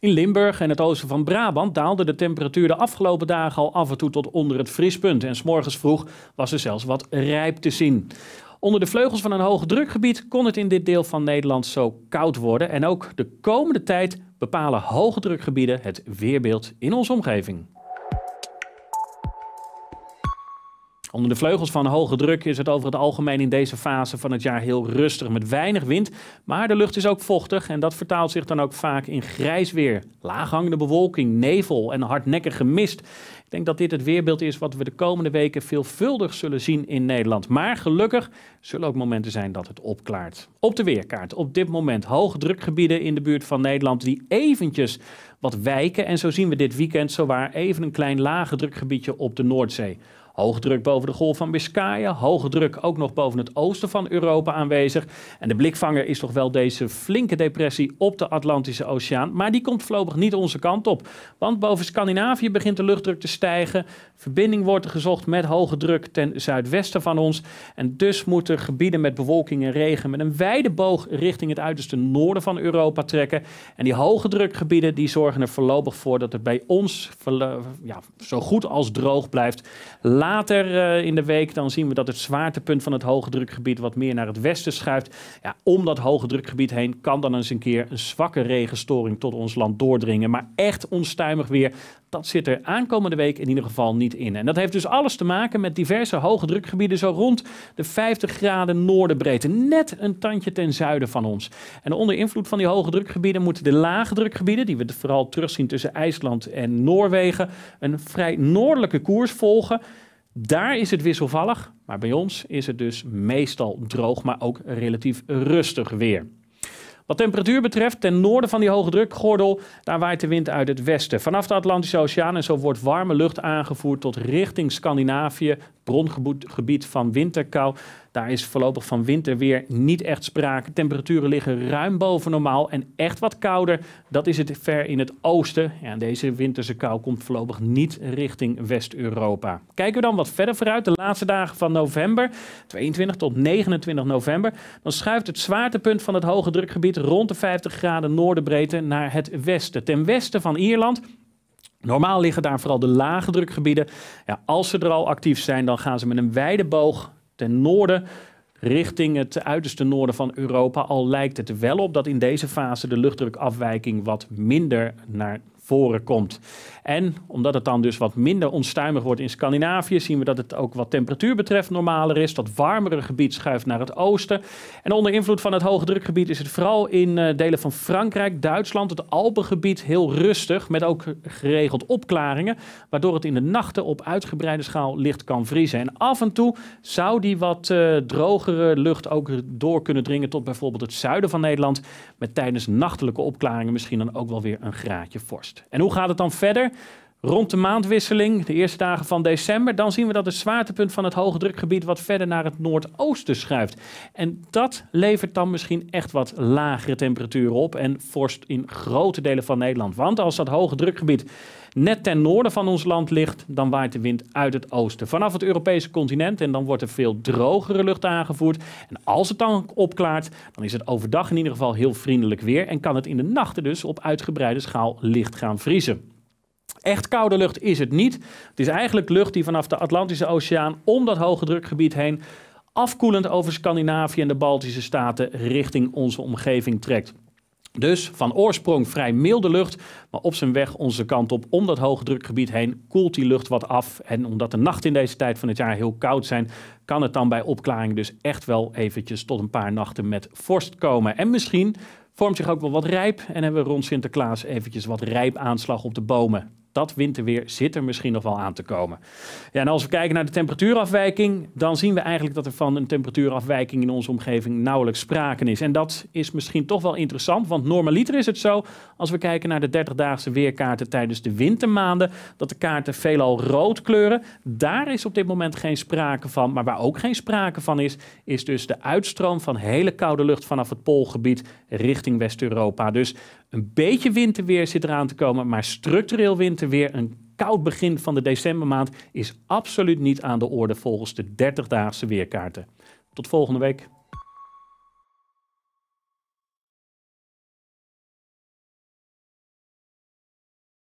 In Limburg en het oosten van Brabant daalde de temperatuur de afgelopen dagen al af en toe tot onder het vriespunt. En s'morgens vroeg was er zelfs wat rijp te zien. Onder de vleugels van een hoog drukgebied kon het in dit deel van Nederland zo koud worden. En ook de komende tijd bepalen hoge drukgebieden het weerbeeld in onze omgeving. Onder de vleugels van hoge druk is het over het algemeen in deze fase van het jaar heel rustig met weinig wind. Maar de lucht is ook vochtig en dat vertaalt zich dan ook vaak in grijs weer. Laaghangende bewolking, nevel en hardnekkige mist. Ik denk dat dit het weerbeeld is wat we de komende weken veelvuldig zullen zien in Nederland. Maar gelukkig zullen ook momenten zijn dat het opklaart. Op de weerkaart op dit moment hoge drukgebieden in de buurt van Nederland die eventjes wat wijken. En zo zien we dit weekend zowaar even een klein lage drukgebiedje op de Noordzee. Hoge druk boven de golf van Biscayen. Hoge druk ook nog boven het oosten van Europa aanwezig. En de blikvanger is toch wel deze flinke depressie op de Atlantische Oceaan. Maar die komt voorlopig niet onze kant op. Want boven Scandinavië begint de luchtdruk te stijgen. Verbinding wordt er gezocht met hoge druk ten zuidwesten van ons. En dus moeten gebieden met bewolking en regen met een wijde boog richting het uiterste noorden van Europa trekken. En die hoge drukgebieden die zorgen er voorlopig voor dat het bij ons ja, zo goed als droog blijft later eh, in de week dan zien we dat het zwaartepunt van het hoge drukgebied wat meer naar het westen schuift. Ja, om dat hoge drukgebied heen kan dan eens een keer een zwakke regenstoring tot ons land doordringen. Maar echt onstuimig weer, dat zit er aankomende week in ieder geval niet in. En dat heeft dus alles te maken met diverse hoge drukgebieden zo rond de 50 graden noordenbreedte. Net een tandje ten zuiden van ons. En onder invloed van die hoge drukgebieden moeten de lage drukgebieden, die we vooral terugzien tussen IJsland en Noorwegen, een vrij noordelijke koers volgen. Daar is het wisselvallig, maar bij ons is het dus meestal droog, maar ook relatief rustig weer. Wat temperatuur betreft, ten noorden van die hoge drukgordel, daar waait de wind uit het westen. Vanaf de Atlantische Oceaan en zo wordt warme lucht aangevoerd tot richting Scandinavië, brongebied van winterkou. Daar is voorlopig van winterweer niet echt sprake. Temperaturen liggen ruim boven normaal en echt wat kouder. Dat is het ver in het oosten. En deze winterse kou komt voorlopig niet richting West-Europa. Kijken we dan wat verder vooruit, de laatste dagen van november, 22 tot 29 november. Dan schuift het zwaartepunt van het hoge drukgebied rond de 50 graden noordenbreedte naar het westen. Ten westen van Ierland Normaal liggen daar vooral de lage drukgebieden. Ja, als ze er al actief zijn, dan gaan ze met een wijde boog ten noorden richting het uiterste noorden van Europa. Al lijkt het wel op dat in deze fase de luchtdrukafwijking wat minder naar voren komt. En omdat het dan dus wat minder onstuimig wordt in Scandinavië, zien we dat het ook wat temperatuur betreft normaler is. Dat warmere gebied schuift naar het oosten. En onder invloed van het hoge drukgebied is het vooral in eh, delen van Frankrijk, Duitsland, het Alpengebied heel rustig. Met ook geregeld opklaringen, waardoor het in de nachten op uitgebreide schaal licht kan vriezen. En af en toe zou die wat eh, drogere lucht ook door kunnen dringen tot bijvoorbeeld het zuiden van Nederland. Met tijdens nachtelijke opklaringen misschien dan ook wel weer een graadje vorst. En hoe gaat het dan verder? Rond de maandwisseling, de eerste dagen van december, dan zien we dat het zwaartepunt van het hoge drukgebied wat verder naar het noordoosten schuift. En dat levert dan misschien echt wat lagere temperaturen op en vorst in grote delen van Nederland. Want als dat hoge drukgebied net ten noorden van ons land ligt, dan waait de wind uit het oosten. Vanaf het Europese continent en dan wordt er veel drogere lucht aangevoerd. En als het dan opklaart, dan is het overdag in ieder geval heel vriendelijk weer en kan het in de nachten dus op uitgebreide schaal licht gaan vriezen. Echt koude lucht is het niet. Het is eigenlijk lucht die vanaf de Atlantische Oceaan om dat hoge drukgebied heen afkoelend over Scandinavië en de Baltische staten richting onze omgeving trekt. Dus van oorsprong vrij milde lucht, maar op zijn weg onze kant op om dat hoge drukgebied heen koelt die lucht wat af. En omdat de nachten in deze tijd van het jaar heel koud zijn, kan het dan bij opklaring dus echt wel eventjes tot een paar nachten met vorst komen. En misschien vormt zich ook wel wat rijp en hebben we rond Sinterklaas eventjes wat rijp aanslag op de bomen dat winterweer zit er misschien nog wel aan te komen. Ja, en als we kijken naar de temperatuurafwijking, dan zien we eigenlijk dat er van een temperatuurafwijking in onze omgeving nauwelijks sprake is. En dat is misschien toch wel interessant, want normaliter is het zo, als we kijken naar de 30-daagse weerkaarten tijdens de wintermaanden, dat de kaarten veelal rood kleuren. Daar is op dit moment geen sprake van, maar waar ook geen sprake van is, is dus de uitstroom van hele koude lucht vanaf het Poolgebied richting West-Europa. Dus een beetje winterweer zit eraan te komen, maar structureel winterweer, een koud begin van de decembermaand, is absoluut niet aan de orde volgens de 30-daagse weerkaarten. Tot volgende week.